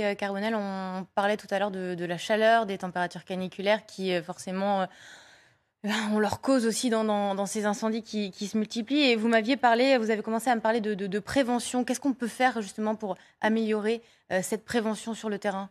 Euh, Carbonel, on parlait tout à l'heure de, la chaleur, des températures caniculaires qui euh, forcément euh, on leur cause aussi dans, ces incendies qui, se multiplient. Et vous m'aviez parlé, vous avez commencé à me parler de, prévention. Qu'est-ce qu'on peut faire justement pour améliorer cette prévention sur le terrain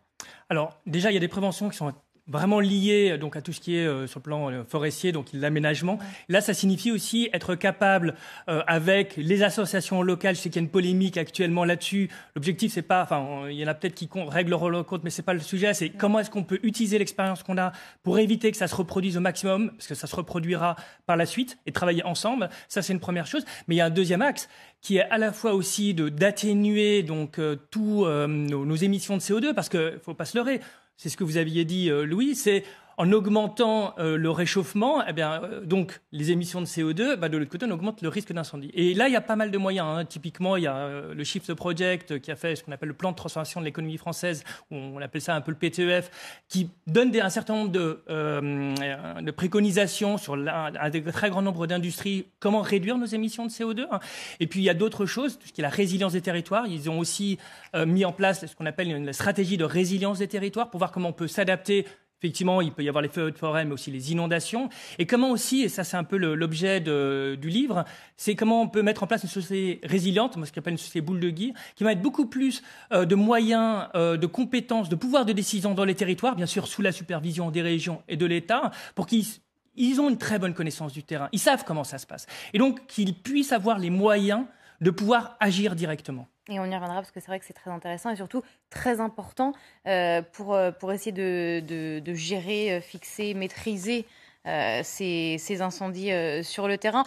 Alors déjà, il y a des préventions qui sont vraiment lié euh, donc à tout ce qui est euh, sur le plan euh, forestier, donc l'aménagement. Là, ça signifie aussi être capable avec les associations locales. Je sais qu'il y a une polémique actuellement là-dessus. L'objectif, c'est pas, enfin, il y en a peut-être qui règlent leur compte, mais c'est pas le sujet. C'est comment est-ce qu'on peut utiliser l'expérience qu'on a pour éviter que ça se reproduise au maximum, parce que ça se reproduira par la suite et travailler ensemble. Ça, c'est une première chose. Mais il y a un deuxième axe, qui est à la fois aussi de d'atténuer donc euh, euh, nos, nos, émissions de CO2, parce qu'il ne faut pas se leurrer, c'est ce que vous aviez dit, euh, Louis, c'est en augmentant euh, le réchauffement, eh euh, donc les émissions de CO2, bah, de l'autre côté, on augmente le risque d'incendie. Et là, il y a pas mal de moyens. Hein. Typiquement, il y a euh, le Shift Project qui a fait ce qu'on appelle le plan de transformation de l'économie française, on appelle ça un peu le PTEF, qui donne un certain nombre de, préconisations sur un, très grand nombre d'industries, comment réduire nos émissions de CO2. Hein. Et puis, il y a d'autres choses, tout ce qui est la résilience des territoires. Ils ont aussi mis en place ce qu'on appelle une stratégie de résilience des territoires pour voir comment on peut s'adapter Effectivement, il peut y avoir les feux de forêt, mais aussi les inondations. Et comment aussi, et ça c'est un peu l'objet du livre, c'est comment on peut mettre en place une société résiliente, ce qu'on appelle une société boule de gui, qui va être beaucoup plus euh, de moyens, euh, de compétences, de pouvoir de décision dans les territoires, bien sûr sous la supervision des régions et de l'État, pour qu'ils ont une très bonne connaissance du terrain, ils savent comment ça se passe. Et donc qu'ils puissent avoir les moyens de pouvoir agir directement. Et on y reviendra parce que c'est vrai que c'est très intéressant et surtout très important euh, pour, euh, pour essayer de, gérer, euh, fixer, maîtriser ces, ces incendies sur le terrain.